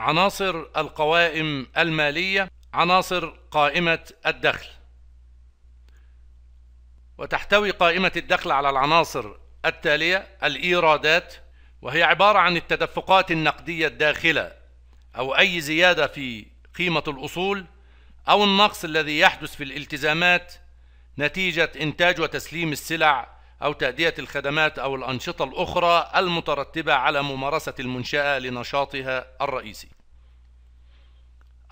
عناصر القوائم المالية عناصر قائمة الدخل وتحتوي قائمة الدخل على العناصر التالية الإيرادات وهي عبارة عن التدفقات النقدية الداخلة أو أي زيادة في قيمة الأصول أو النقص الذي يحدث في الالتزامات نتيجة إنتاج وتسليم السلع أو تأدية الخدمات أو الأنشطة الأخرى المترتبة على ممارسة المنشأة لنشاطها الرئيسي.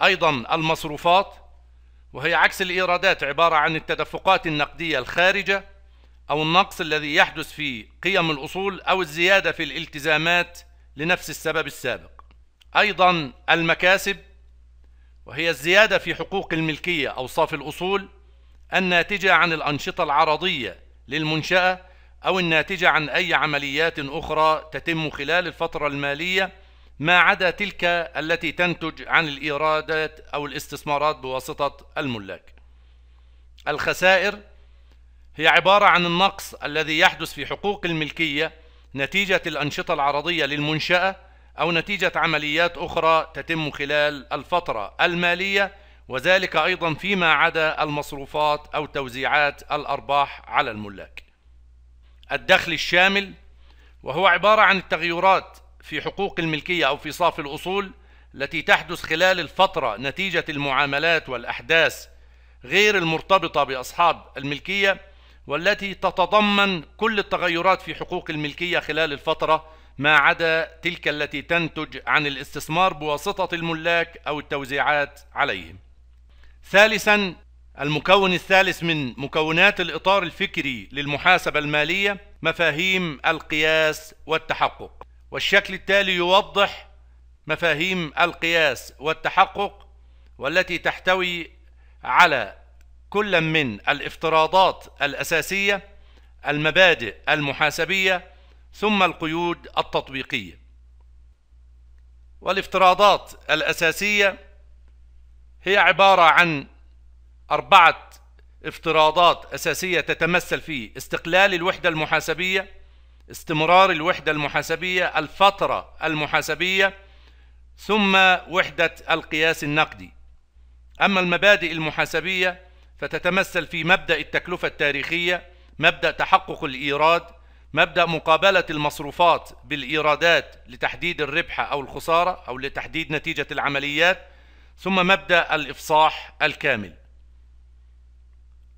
أيضا المصروفات وهي عكس الإيرادات عبارة عن التدفقات النقدية الخارجة أو النقص الذي يحدث في قيم الأصول أو الزيادة في الالتزامات لنفس السبب السابق. أيضا المكاسب وهي الزيادة في حقوق الملكية أو صافي الأصول الناتجة عن الأنشطة العرضية للمنشأة أو الناتجة عن أي عمليات أخرى تتم خلال الفترة المالية ما عدا تلك التي تنتج عن الإيرادات أو الاستثمارات بواسطة الملاك الخسائر هي عبارة عن النقص الذي يحدث في حقوق الملكية نتيجة الأنشطة العرضية للمنشأة أو نتيجة عمليات أخرى تتم خلال الفترة المالية وذلك أيضا فيما عدا المصروفات أو توزيعات الأرباح على الملاك الدخل الشامل وهو عبارة عن التغيرات في حقوق الملكية أو في صافي الأصول التي تحدث خلال الفترة نتيجة المعاملات والأحداث غير المرتبطة بأصحاب الملكية والتي تتضمن كل التغيرات في حقوق الملكية خلال الفترة ما عدا تلك التي تنتج عن الاستثمار بواسطة الملاك أو التوزيعات عليهم ثالثا المكون الثالث من مكونات الإطار الفكري للمحاسبة المالية مفاهيم القياس والتحقق والشكل التالي يوضح مفاهيم القياس والتحقق والتي تحتوي على كل من الافتراضات الأساسية المبادئ المحاسبية ثم القيود التطبيقية والافتراضات الأساسية هي عبارة عن أربعة افتراضات أساسية تتمثل في استقلال الوحدة المحاسبية استمرار الوحدة المحاسبية الفترة المحاسبية ثم وحدة القياس النقدي أما المبادئ المحاسبية فتتمثل في مبدأ التكلفة التاريخية مبدأ تحقق الإيراد مبدأ مقابلة المصروفات بالإيرادات لتحديد الربح أو الخسارة أو لتحديد نتيجة العمليات ثم مبدأ الإفصاح الكامل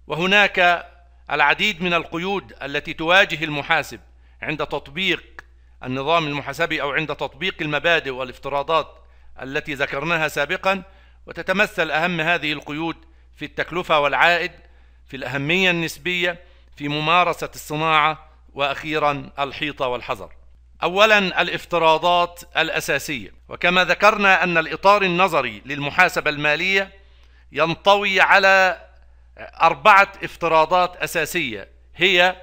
وهناك العديد من القيود التي تواجه المحاسب عند تطبيق النظام المحاسبي أو عند تطبيق المبادئ والافتراضات التي ذكرناها سابقا وتتمثل أهم هذه القيود في التكلفة والعائد في الأهمية النسبية في ممارسة الصناعة وأخيرا الحيطة والحذر أولا الافتراضات الأساسية وكما ذكرنا أن الإطار النظري للمحاسبة المالية ينطوي على أربعة افتراضات أساسية هي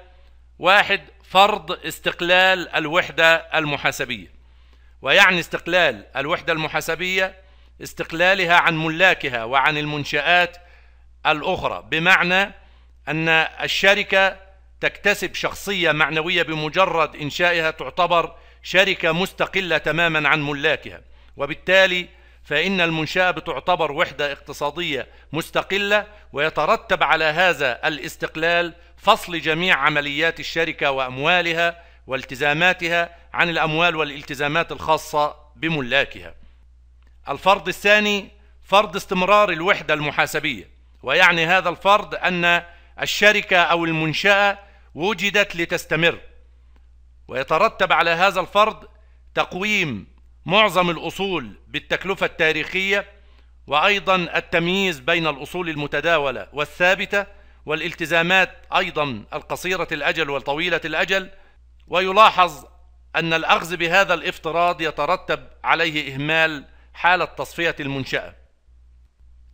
واحد فرض استقلال الوحدة المحاسبية ويعني استقلال الوحدة المحاسبية استقلالها عن ملاكها وعن المنشآت الأخرى بمعنى أن الشركة تكتسب شخصية معنوية بمجرد إنشائها تعتبر شركة مستقلة تماما عن ملاكها وبالتالي فإن المنشأة بتعتبر وحدة اقتصادية مستقلة ويترتب على هذا الاستقلال فصل جميع عمليات الشركة وأموالها والتزاماتها عن الأموال والالتزامات الخاصة بملاكها الفرض الثاني فرض استمرار الوحدة المحاسبية ويعني هذا الفرض أن الشركة أو المنشأة وجدت لتستمر ويترتب على هذا الفرض تقويم معظم الأصول بالتكلفة التاريخية وأيضا التمييز بين الأصول المتداولة والثابتة والالتزامات أيضا القصيرة الأجل والطويلة الأجل ويلاحظ أن الأخذ بهذا الافتراض يترتب عليه إهمال حالة تصفية المنشأة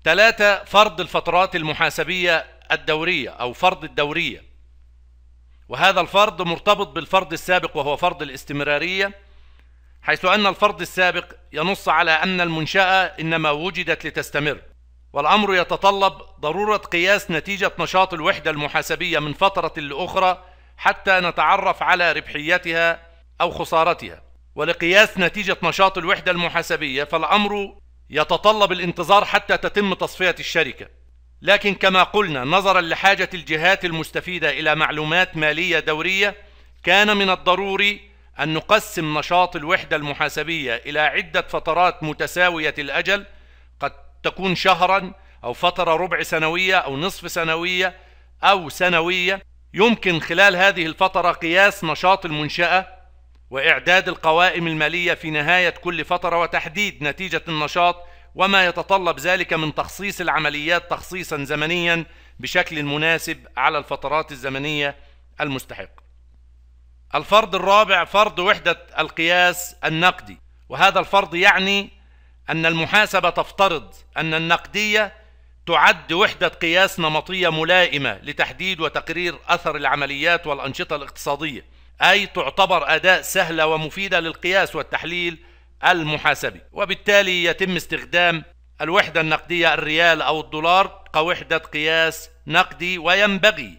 ثلاثة فرض الفترات المحاسبية الدورية أو فرض الدورية وهذا الفرض مرتبط بالفرض السابق وهو فرض الاستمرارية حيث أن الفرض السابق ينص على أن المنشأة إنما وجدت لتستمر والأمر يتطلب ضرورة قياس نتيجة نشاط الوحدة المحاسبية من فترة لأخرى حتى نتعرف على ربحيتها أو خسارتها ولقياس نتيجة نشاط الوحدة المحاسبية فالأمر يتطلب الانتظار حتى تتم تصفية الشركة لكن كما قلنا نظرا لحاجة الجهات المستفيدة إلى معلومات مالية دورية كان من الضروري أن نقسم نشاط الوحدة المحاسبية إلى عدة فترات متساوية الأجل قد تكون شهرا أو فترة ربع سنوية أو نصف سنوية أو سنوية يمكن خلال هذه الفترة قياس نشاط المنشأة وإعداد القوائم المالية في نهاية كل فترة وتحديد نتيجة النشاط وما يتطلب ذلك من تخصيص العمليات تخصيصا زمنيا بشكل مناسب على الفترات الزمنية المستحقة الفرض الرابع فرض وحدة القياس النقدي وهذا الفرض يعني أن المحاسبة تفترض أن النقدية تعد وحدة قياس نمطية ملائمة لتحديد وتقرير أثر العمليات والأنشطة الاقتصادية أي تعتبر أداة سهلة ومفيدة للقياس والتحليل المحاسبي وبالتالي يتم استخدام الوحدة النقدية الريال أو الدولار كوحدة قياس نقدي وينبغي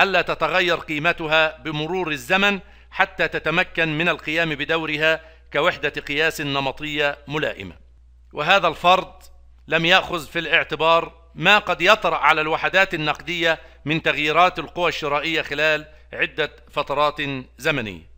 ألا تتغير قيمتها بمرور الزمن حتى تتمكن من القيام بدورها كوحدة قياس نمطية ملائمة وهذا الفرض لم يأخذ في الاعتبار ما قد يطرأ على الوحدات النقدية من تغييرات القوى الشرائية خلال عدة فترات زمنية